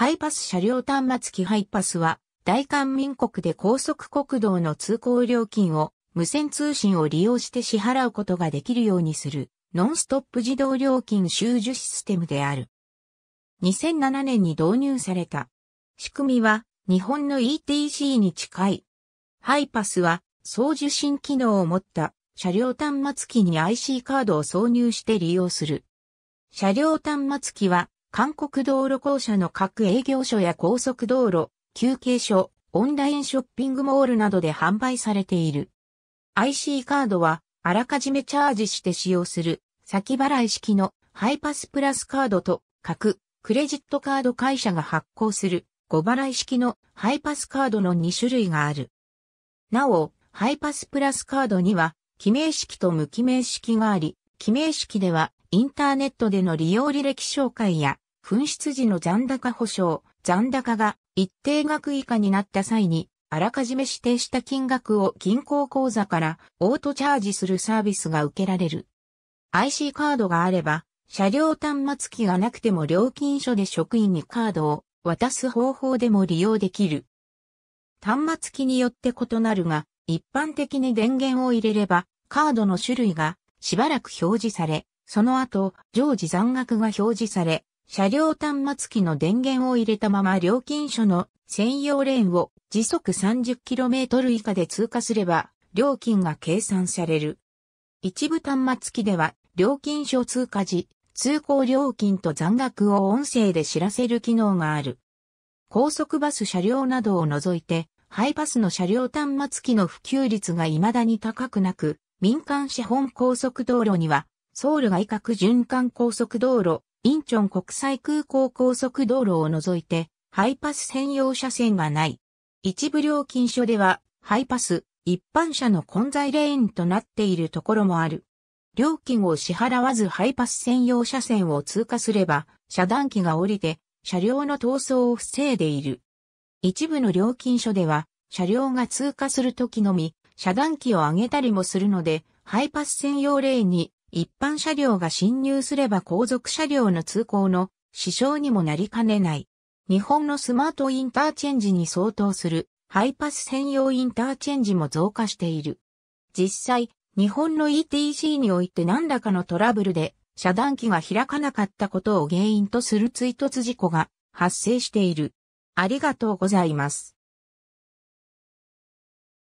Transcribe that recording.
ハイパス車両端末機ハイパスは、大韓民国で高速国道の通行料金を無線通信を利用して支払うことができるようにするノンストップ自動料金収受システムである。2007年に導入された。仕組みは日本の ETC に近い。ハイパスは送受信機能を持った車両端末機に IC カードを挿入して利用する。車両端末機は韓国道路公社の各営業所や高速道路、休憩所、オンラインショッピングモールなどで販売されている。IC カードは、あらかじめチャージして使用する、先払い式のハイパスプラスカードと、各クレジットカード会社が発行する、5払い式のハイパスカードの2種類がある。なお、ハイパスプラスカードには、記名式と無記名式があり、記名式では、インターネットでの利用履歴紹介や、紛失時の残高保証、残高が一定額以下になった際に、あらかじめ指定した金額を銀行口座からオートチャージするサービスが受けられる。IC カードがあれば、車両端末機がなくても料金所で職員にカードを渡す方法でも利用できる。端末機によって異なるが、一般的に電源を入れれば、カードの種類がしばらく表示され、その後、常時残額が表示され、車両端末機の電源を入れたまま料金所の専用レーンを時速 30km 以下で通過すれば料金が計算される。一部端末機では料金所通過時、通行料金と残額を音声で知らせる機能がある。高速バス車両などを除いて、ハイパスの車両端末機の普及率が未だに高くなく、民間資本高速道路には、ソウル外郭循環高速道路、インチョン国際空港高速道路を除いて、ハイパス専用車線はない。一部料金所では、ハイパス、一般車の混在レーンとなっているところもある。料金を支払わずハイパス専用車線を通過すれば、遮断機が降りて、車両の逃走を防いでいる。一部の料金所では、車両が通過するときのみ、遮断機を上げたりもするので、ハイパス専用レーンに一般車両が侵入すれば後続車両の通行の支障にもなりかねない。日本のスマートインターチェンジに相当するハイパス専用インターチェンジも増加している。実際、日本の ETC において何らかのトラブルで遮断機が開かなかったことを原因とする追突事故が発生している。ありがとうございます。